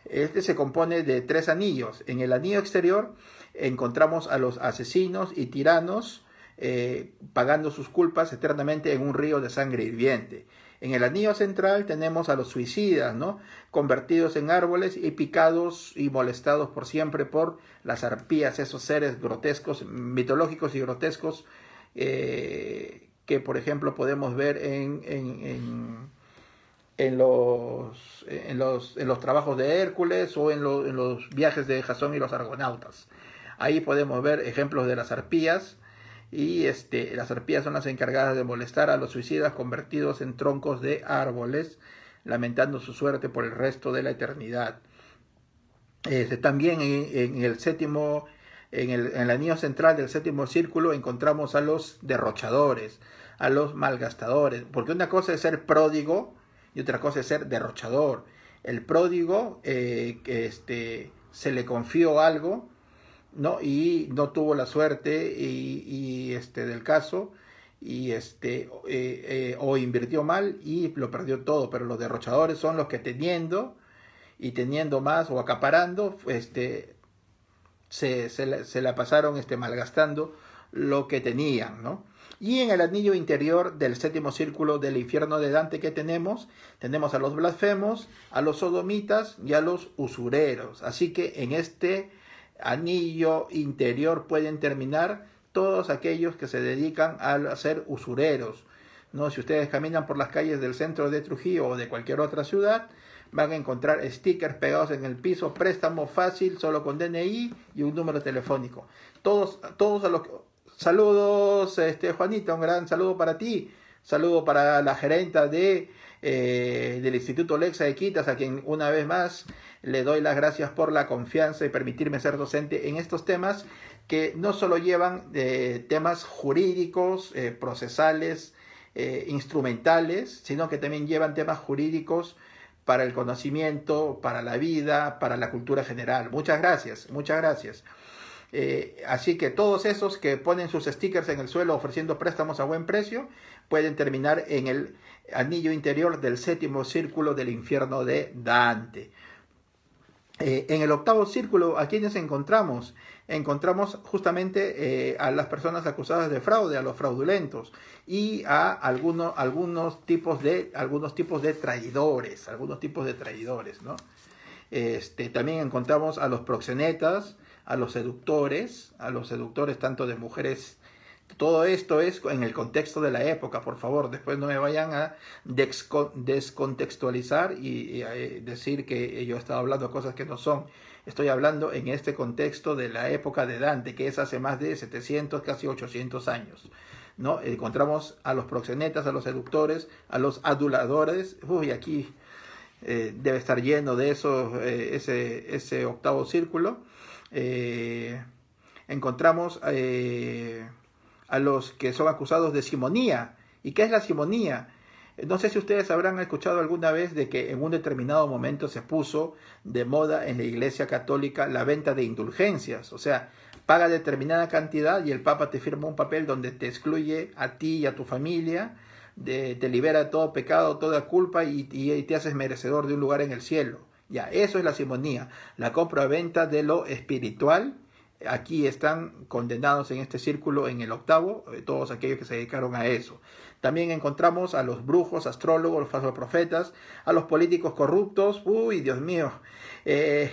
Este se compone de tres anillos. En el anillo exterior encontramos a los asesinos y tiranos eh, pagando sus culpas eternamente en un río de sangre hirviente. En el anillo central tenemos a los suicidas, ¿no? Convertidos en árboles y picados y molestados por siempre por las arpías, esos seres grotescos, mitológicos y grotescos, eh, que por ejemplo podemos ver en, los, trabajos de Hércules o en, los viajes de Jasón y los argonautas. Ahí podemos ver ejemplos de las arpías y este, las arpías son las encargadas de molestar a los suicidas convertidos en troncos de árboles, lamentando su suerte por el resto de la eternidad. Este, también en, el séptimo, en el, en anillo central del séptimo círculo encontramos a los derrochadores, a los malgastadores, porque una cosa es ser pródigo y otra cosa es ser derrochador. El pródigo eh, que este, se le confió algo, ¿no? Y no tuvo la suerte y, y este, del caso y este, eh, eh, o invirtió mal y lo perdió todo, pero los derrochadores son los que teniendo y teniendo más o acaparando, este, se, se, la, pasaron este, malgastando lo que tenían, ¿no? Y en el anillo interior del séptimo círculo del infierno de Dante que tenemos, tenemos a los blasfemos, a los sodomitas y a los usureros. Así que en este anillo interior pueden terminar todos aquellos que se dedican a ser usureros. ¿no? Si ustedes caminan por las calles del centro de Trujillo o de cualquier otra ciudad, van a encontrar stickers pegados en el piso, préstamo fácil, solo con DNI y un número telefónico. Todos, todos a los saludos, este Juanita, un gran saludo para ti, saludo para la gerenta de eh, del Instituto Lexa de Quitas, a quien una vez más le doy las gracias por la confianza y permitirme ser docente en estos temas que no solo llevan eh, temas jurídicos, eh, procesales, instrumentales, sino que también llevan temas jurídicos para el conocimiento, para la vida, para la cultura general. Muchas gracias, muchas gracias. así que todos esos que ponen sus stickers en el suelo ofreciendo préstamos a buen precio pueden terminar en el anillo interior del séptimo círculo del infierno de Dante. Eh, en el octavo círculo, ¿a quiénes encontramos? Encontramos justamente eh, a las personas acusadas de fraude, a los fraudulentos y a algunos, algunos, tipos, de, algunos tipos de traidores, algunos tipos de traidores, ¿no? Este, también encontramos a los proxenetas, a los seductores, a los seductores tanto de mujeres todo esto es en el contexto de la época, por favor. Después no me vayan a descontextualizar y, eh, decir que eh, yo estaba hablando cosas que no son. Estoy hablando en este contexto de la época de Dante, que es hace más de 700, casi 800 años. ¿no? Encontramos a los proxenetas, a los seductores, a los aduladores. Uy, aquí eh, debe estar lleno de eso, ese, octavo círculo. encontramos a los que son acusados de simonía. ¿Y qué es la simonía? No sé si ustedes habrán escuchado alguna vez de que en un determinado momento se puso de moda en la Iglesia Católica la venta de indulgencias, o sea, paga determinada cantidad y el Papa te firma un papel donde te excluye a ti y a tu familia, te libera de todo pecado, toda culpa y, y, te haces merecedor de un lugar en el cielo. Ya, eso es la simonía, la compra-venta de lo espiritual aquí están condenados en este círculo en el octavo, eh, todos aquellos que se dedicaron a eso. También encontramos a los brujos, astrólogos, falsos profetas, a los políticos corruptos. Uy, Dios mío. Eh,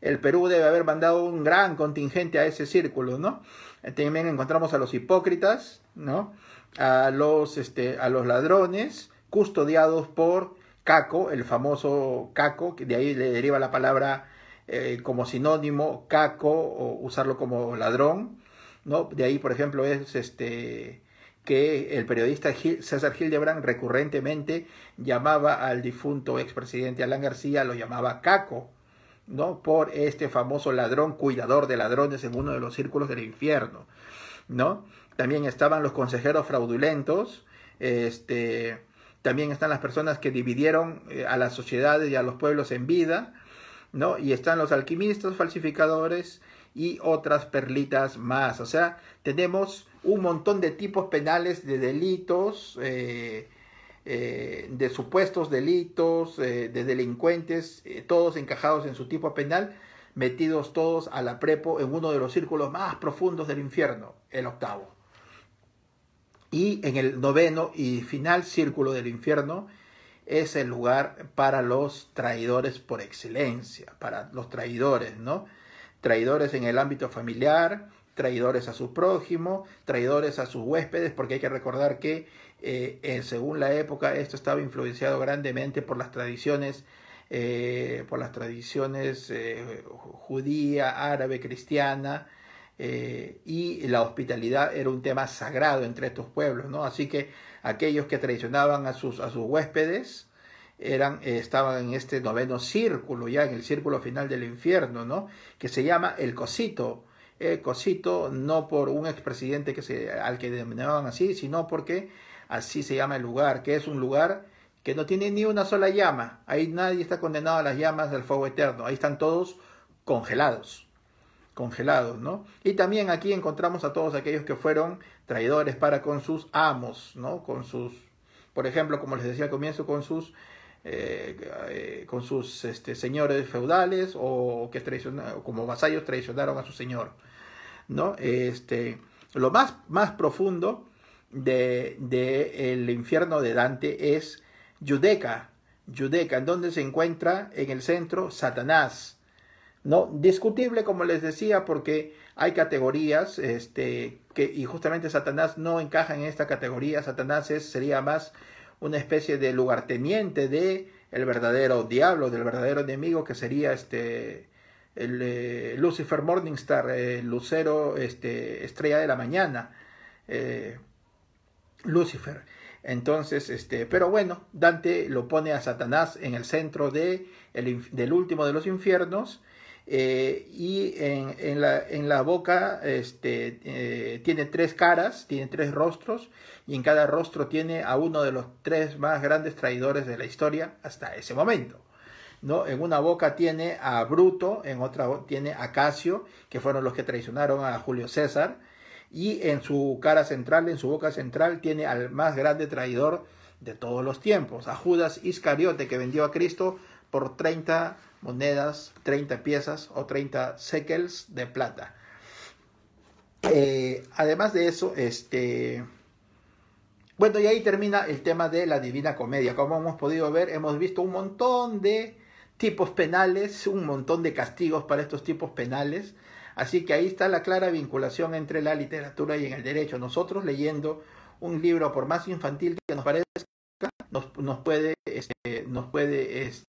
el Perú debe haber mandado un gran contingente a ese círculo, ¿no? Eh, también encontramos a los hipócritas, ¿no? A los, este, a los ladrones custodiados por Caco, el famoso Caco, que de ahí le deriva la palabra eh, como sinónimo, caco, o usarlo como ladrón, ¿no? De ahí, por ejemplo, es este que el periodista César Hildebrand recurrentemente llamaba al difunto expresidente Alan García, lo llamaba caco, ¿no? Por este famoso ladrón, cuidador de ladrones en uno de los círculos del infierno, ¿no? También estaban los consejeros fraudulentos, este, también están las personas que dividieron eh, a las sociedades y a los pueblos en vida, y están los alquimistas, falsificadores y otras perlitas más. O sea, tenemos un montón de tipos penales de delitos, eh, eh, de supuestos delitos, eh, de delincuentes, todos encajados en su tipo penal, metidos todos a la prepo en uno de los círculos más profundos del infierno, el octavo. Y en el noveno y final círculo del infierno, es el lugar para los traidores por excelencia, para los traidores, ¿no? Traidores en el ámbito familiar, traidores a su prójimo, traidores a sus huéspedes, porque hay que recordar que eh, en según la época esto estaba influenciado grandemente por las tradiciones, eh, por las tradiciones eh, judía, árabe, cristiana, eh, y la hospitalidad era un tema sagrado entre estos pueblos, ¿no? Así que aquellos que traicionaban a sus, a sus huéspedes eran, eh, estaban en este noveno círculo, ya en el círculo final del infierno, ¿no? Que se llama el cosito. El cosito no por un expresidente que al que denominaban así, sino porque así se llama el lugar, que es un lugar que no tiene ni una sola llama. Ahí nadie está condenado a las llamas del fuego eterno. Ahí están todos congelados congelados, ¿no? Y también aquí encontramos a todos aquellos que fueron traidores para con sus amos, ¿no? Con sus, por ejemplo, como les decía al comienzo, con sus, eh, eh, con sus este, señores feudales o que traicionaron, como vasallos traicionaron a su señor, ¿no? Este, lo más, más profundo del de, el infierno de Dante es Judeca, Judeca, en donde se encuentra en el centro Satanás, ¿no? Discutible, como les decía, porque hay categorías, este, que, y justamente Satanás no encaja en esta categoría, Satanás sería más una especie de lugarteniente de el verdadero diablo, del verdadero enemigo, que sería este, el eh, Lucifer Morningstar, eh, el Lucero, este, estrella de la mañana, eh, Lucifer. Entonces, este, pero bueno, Dante lo pone a Satanás en el centro de del último de los infiernos eh, y en, la, en, la, boca este, eh, tiene tres caras, tiene tres rostros, y en cada rostro tiene a uno de los tres más grandes traidores de la historia hasta ese momento. ¿no? En una boca tiene a Bruto, en otra tiene a Casio, que fueron los que traicionaron a Julio César, y en su cara central, en su boca central, tiene al más grande traidor de todos los tiempos, a Judas Iscariote, que vendió a Cristo por 30 monedas, 30 piezas o 30 sekels de plata. Eh, además de eso, este... Bueno, y ahí termina el tema de la Divina Comedia. Como hemos podido ver, hemos visto un montón de tipos penales, un montón de castigos para estos tipos penales. Así que ahí está la clara vinculación entre la literatura y en el derecho. Nosotros leyendo un libro, por más infantil que nos parezca, nos, puede, nos puede, este, nos puede este,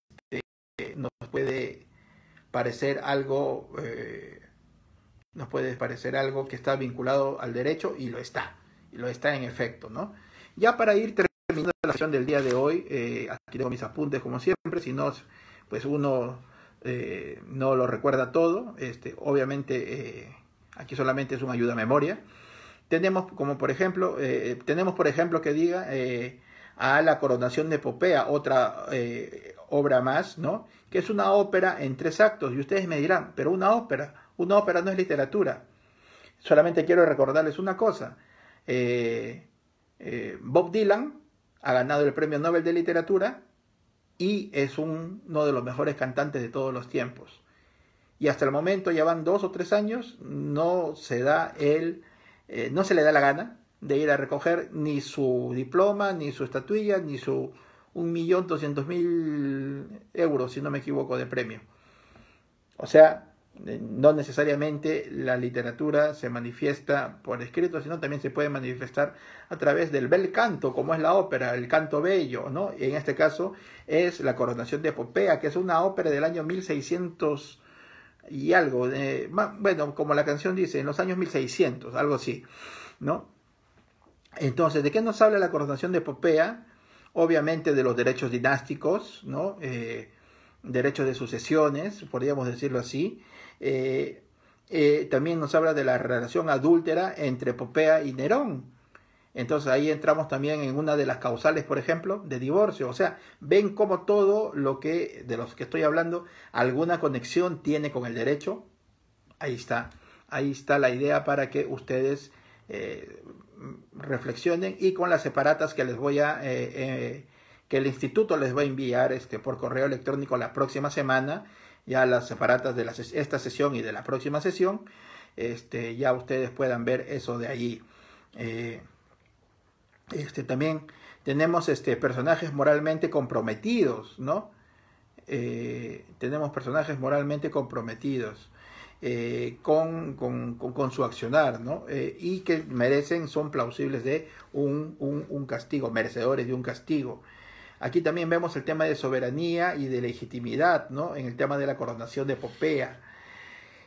nos puede parecer algo eh, nos puede parecer algo que está vinculado al derecho y lo está y lo está en efecto no ya para ir terminando la sesión del día de hoy eh, aquí tengo mis apuntes como siempre si no pues uno eh, no lo recuerda todo este obviamente aquí solamente es una ayuda a memoria tenemos como por ejemplo tenemos por ejemplo que diga a la coronación de Popea, otra eh, obra más, ¿no? Que es una ópera en tres actos. Y ustedes me dirán, pero una ópera, una ópera no es literatura. Solamente quiero recordarles una cosa. Eh, eh, Bob Dylan ha ganado el Premio Nobel de Literatura y es uno de los mejores cantantes de todos los tiempos. Y hasta el momento, ya van dos o tres años, no se da el, no se le da la gana de ir a recoger ni su diploma, ni su estatuilla, ni su 1.200.000 euros, si no me equivoco, de premio. O sea, eh, no necesariamente la literatura se manifiesta por escrito, sino también se puede manifestar a través del bel canto, como es la ópera, el canto bello, ¿no? Y en este caso es la coronación de Popea, que es una ópera del año 1600 y algo, eh, bueno, como la canción dice, en los años 1600, algo así, ¿no? Entonces, ¿de qué nos habla la coronación de Popea? Obviamente de los derechos dinásticos, ¿no? Eh, derechos de sucesiones, podríamos decirlo así. Eh, eh, también nos habla de la relación adúltera entre Popea y Nerón. Entonces ahí entramos también en una de las causales, por ejemplo, de divorcio. O sea, ven cómo todo lo que, de los que estoy hablando, alguna conexión tiene con el derecho. Ahí está. Ahí está la idea para que ustedes Mm, reflexionen y con las separatas que les voy a eh, eh, que el instituto les va a enviar este por correo electrónico la próxima semana ya las separatas de la esta sesión y de la próxima sesión este ya ustedes puedan ver eso de allí eh, este también tenemos este personajes moralmente comprometidos no tenemos personajes moralmente comprometidos eh, con, su accionar, eh, y que merecen, son plausibles de un, castigo, merecedores de un castigo. Aquí también vemos el tema de soberanía y de legitimidad, ¿no? En el tema de la coronación de Popea.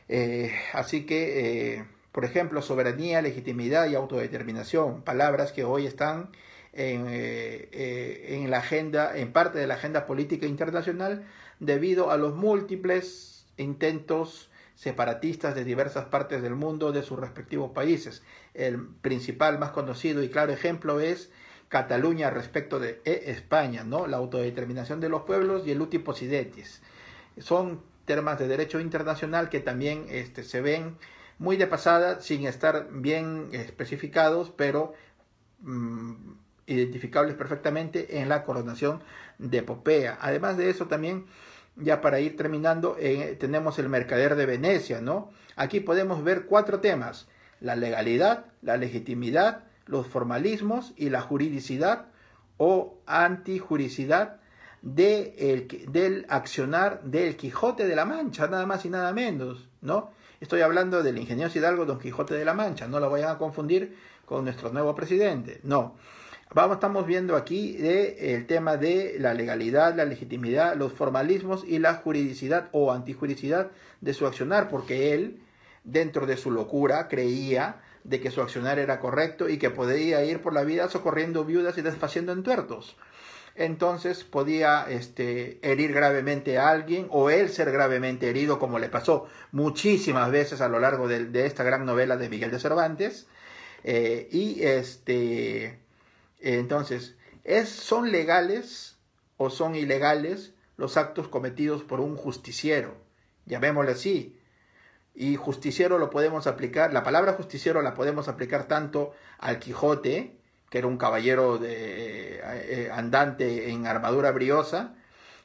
Eh, así que, por ejemplo, soberanía, legitimidad y autodeterminación, palabras que hoy están en, en la agenda, en parte de la agenda política internacional, debido a los múltiples intentos separatistas de diversas partes del mundo de sus respectivos países. El principal, más conocido y claro ejemplo es Cataluña respecto de e, España, ¿no? la autodeterminación de los pueblos y el uti possidetis. Son temas de derecho internacional que también este, se ven muy de pasada, sin estar bien especificados, pero mm, identificables perfectamente en la coronación de Popea. Además de eso, también ya para ir terminando, eh, tenemos el mercader de Venecia, ¿no? Aquí podemos ver cuatro temas, la legalidad, la legitimidad, los formalismos y la juridicidad o antijuridicidad del accionar del Quijote de la Mancha, nada más y nada menos, ¿no? Estoy hablando del ingeniero Hidalgo Don Quijote de la Mancha, no lo vayan a confundir con nuestro nuevo presidente, no. Vamos, estamos viendo aquí eh, el tema de la legalidad, la legitimidad, los formalismos y la juridicidad o antijuridicidad de su accionar, porque él, dentro de su locura, creía de que su accionar era correcto y que podía ir por la vida socorriendo viudas y desfaciendo entuertos. Entonces podía este, herir gravemente a alguien o él ser gravemente herido, como le pasó muchísimas veces a lo largo de, esta gran novela de Miguel de Cervantes. Eh, y este entonces, ¿es, ¿son legales o son ilegales los actos cometidos por un justiciero? Llamémosle así. Y justiciero lo podemos aplicar, la palabra justiciero la podemos aplicar tanto al Quijote, que era un caballero de, eh, eh, andante en armadura briosa,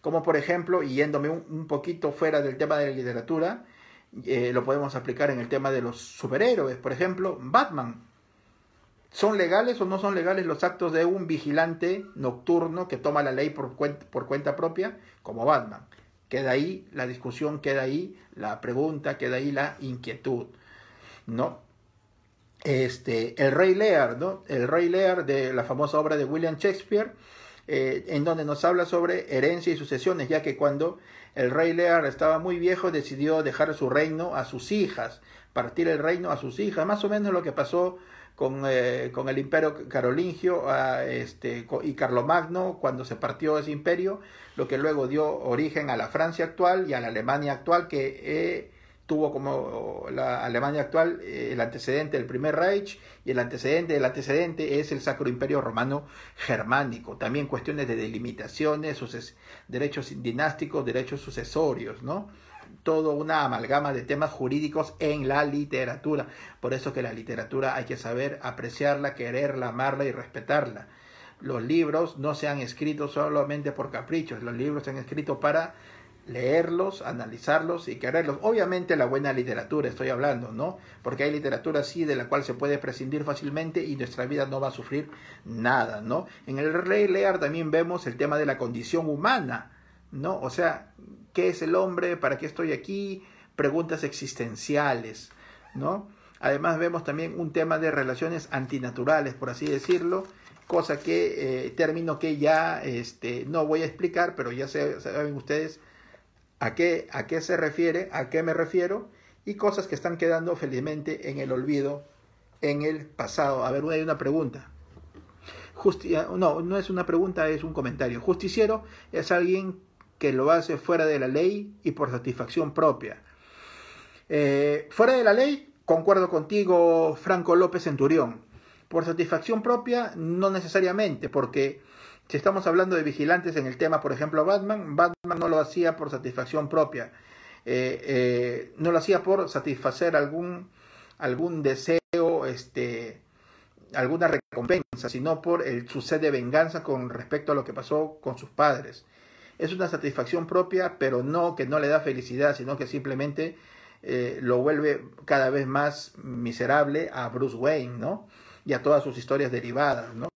como por ejemplo, y yéndome un, poquito fuera del tema de la literatura, eh, lo podemos aplicar en el tema de los superhéroes, por ejemplo, Batman. ¿Son legales o no son legales los actos de un vigilante nocturno que toma la ley por cuenta, propia, como Batman? Queda ahí la discusión, queda ahí la pregunta, queda ahí la inquietud, ¿no? Este, el Rey Lear, ¿no? El Rey Lear de la famosa obra de William Shakespeare, eh, en donde nos habla sobre herencia y sucesiones, ya que cuando el rey Lear estaba muy viejo decidió dejar su reino a sus hijas, partir el reino a sus hijas, más o menos lo que pasó eh, con, el imperio carolingio ah, este, y Carlomagno cuando se partió ese imperio, lo que luego dio origen a la Francia actual y a la Alemania actual, que eh, tuvo como la Alemania actual eh, el antecedente del primer Reich y el antecedente del antecedente es el Sacro Imperio Romano Germánico. También cuestiones de delimitaciones, derechos dinásticos, derechos sucesorios, ¿no? todo una amalgama de temas jurídicos en la literatura. Por eso que la literatura hay que saber apreciarla, quererla, amarla y respetarla. Los libros no se han escrito solamente por caprichos, los libros se han escrito para leerlos, analizarlos y quererlos. Obviamente la buena literatura estoy hablando, ¿no? Porque hay literatura así de la cual se puede prescindir fácilmente y nuestra vida no va a sufrir nada, ¿no? En el Rey Lear también vemos el tema de la condición humana, ¿no? O sea, ¿Qué es el hombre? ¿Para qué estoy aquí? Preguntas existenciales, ¿no? Además vemos también un tema de relaciones antinaturales, por así decirlo, cosa que, eh, término que ya este, no voy a explicar, pero ya saben ustedes a qué, a qué se refiere, a qué me refiero, y cosas que están quedando felizmente en el olvido, en el pasado. A ver, hay una pregunta. no, no es una pregunta, es un comentario. Justiciero es alguien que lo hace fuera de la ley y por satisfacción propia. Eh, fuera de la ley, concuerdo contigo, Franco López Centurión. Por satisfacción propia, no necesariamente, porque si estamos hablando de vigilantes en el tema, por ejemplo, Batman, Batman no lo hacía por satisfacción propia, eh, eh, no lo hacía por satisfacer algún, algún deseo, este, alguna recompensa, sino por el sucede de venganza con respecto a lo que pasó con sus padres es una satisfacción propia, pero no que no le da felicidad, sino que simplemente eh, lo vuelve cada vez más miserable a Bruce Wayne, ¿no? Y a todas sus historias derivadas, ¿no?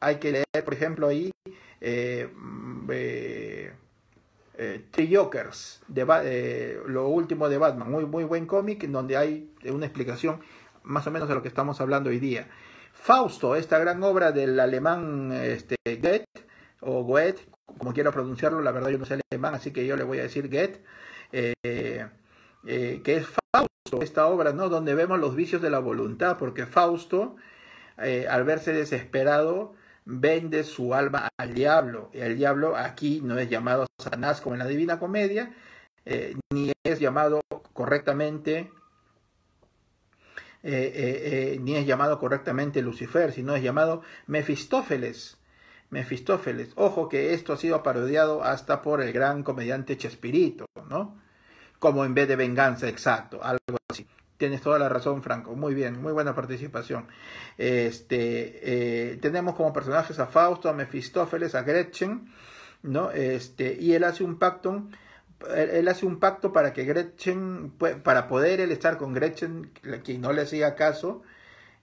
Hay que leer, por ejemplo, ahí eh, mm, eh, eh Three Jokers, de lo último de Batman, muy, muy buen cómic, en donde hay una explicación más o menos de lo que estamos hablando hoy día. Fausto, esta gran obra del alemán este, Goethe, o Goethe, como quiero pronunciarlo, la verdad yo no sé alemán, así que yo le voy a decir Get, eh, eh, que es Fausto, esta obra, ¿no? Donde vemos los vicios de la voluntad, porque Fausto, eh, al verse desesperado, vende su alma al diablo. y El diablo aquí no es llamado Sanás, como en la Divina Comedia, ni es llamado correctamente ni es llamado correctamente Lucifer, sino es llamado Mefistófeles, Mefistófeles. Ojo que esto ha sido parodiado hasta por el gran comediante Chespirito, ¿no? Como en vez de venganza, exacto, algo así. Tienes toda la razón, Franco. Muy bien, muy buena participación. Este, eh, tenemos como personajes a Fausto, a Mefistófeles, a Gretchen, ¿no? Este, y él hace un pacto él, hace un pacto para que Gretchen, para poder él estar con Gretchen, quien no le hacía caso,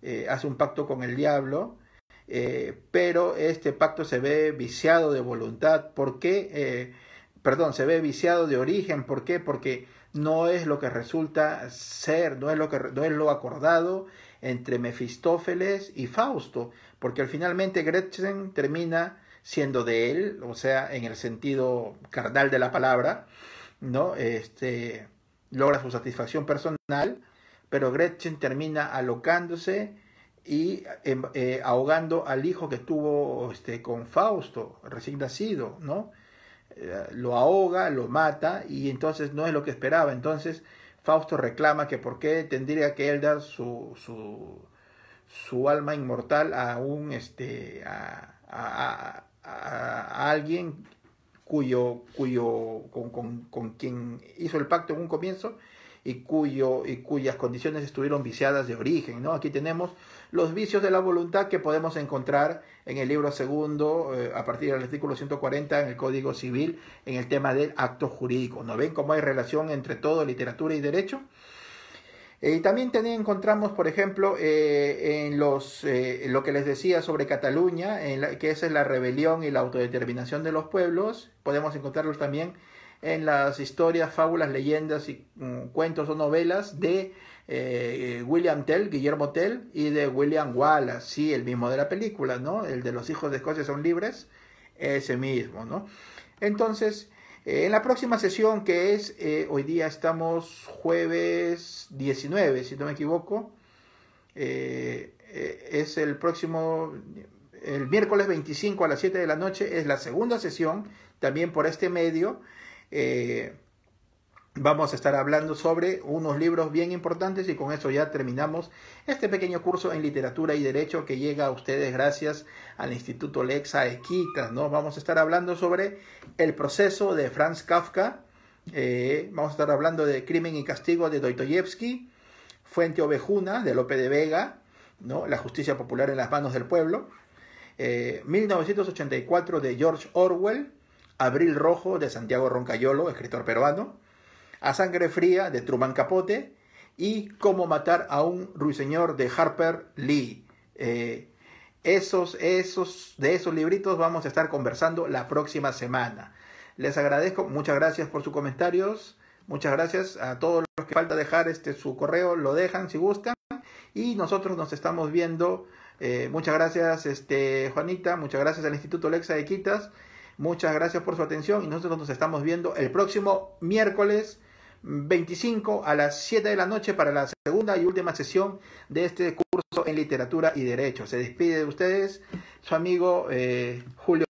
eh, hace un pacto con el diablo eh, pero este pacto se ve viciado de voluntad. ¿Por qué? Eh, perdón, se ve viciado de origen. ¿Por qué? Porque no es lo que resulta ser, no es lo, que, acordado entre Mefistófeles y Fausto, porque finalmente Gretchen termina siendo de él, o sea, en el sentido carnal de la palabra, ¿no? Este, logra su satisfacción personal, pero Gretchen termina alocándose y em, eh, ahogando al hijo que tuvo este, con Fausto, recién nacido, ¿no? Eh, lo ahoga, lo mata y entonces no es lo que esperaba. Entonces Fausto reclama que por qué tendría que él dar su, su, su alma inmortal a un este a, a, alguien cuyo cuyo con, con, quien hizo el pacto en un comienzo y cuyo y cuyas condiciones estuvieron viciadas de origen, ¿no? Aquí tenemos los vicios de la voluntad que podemos encontrar en el libro segundo, eh, a partir del artículo 140 en el Código Civil, en el tema del acto jurídico. ¿No ven cómo hay relación entre todo, literatura y derecho? Eh, y también encontramos, por ejemplo, eh, en los, lo que les decía sobre Cataluña, que es la rebelión y la autodeterminación de los pueblos. Podemos encontrarlos también en las historias, fábulas, leyendas y mm, cuentos o novelas de eh, eh, William Tell, Guillermo Tell y de William Wallace, sí, el mismo de la película, ¿no? El de los hijos de Escocia son libres, ese mismo, ¿no? Entonces, eh, en la próxima sesión que es, hoy día estamos jueves 19, si no me equivoco, es el próximo, el miércoles 25 a las 7 de la noche, es la segunda sesión, también por este medio, eh, vamos a estar hablando sobre unos libros bien importantes y con eso ya terminamos este pequeño curso en literatura y derecho que llega a ustedes gracias al Instituto Lexa Equitas, ¿no? Vamos a estar hablando sobre el proceso de Franz Kafka, eh, vamos a estar hablando de Crimen y Castigo de Dostoyevsky, Fuente Ovejuna de Lope de Vega, ¿no? La justicia popular en las manos del pueblo, 1984 eh, de George Orwell, Abril Rojo de Santiago Roncayolo, escritor peruano, A Sangre Fría de Truman Capote y Cómo matar a un ruiseñor de Harper Lee. Eh, esos, esos, de esos libritos vamos a estar conversando la próxima semana. Les agradezco, muchas gracias por sus comentarios, muchas gracias a todos los que falta dejar este, su correo, lo dejan si gustan y nosotros nos estamos viendo. Eh, muchas gracias este, Juanita, muchas gracias al Instituto Lexa de Quitas Muchas gracias por su atención y nosotros nos estamos viendo el próximo miércoles 25 a las 7 de la noche para la segunda y última sesión de este curso en literatura y derecho. Se despide de ustedes su amigo eh, Julio.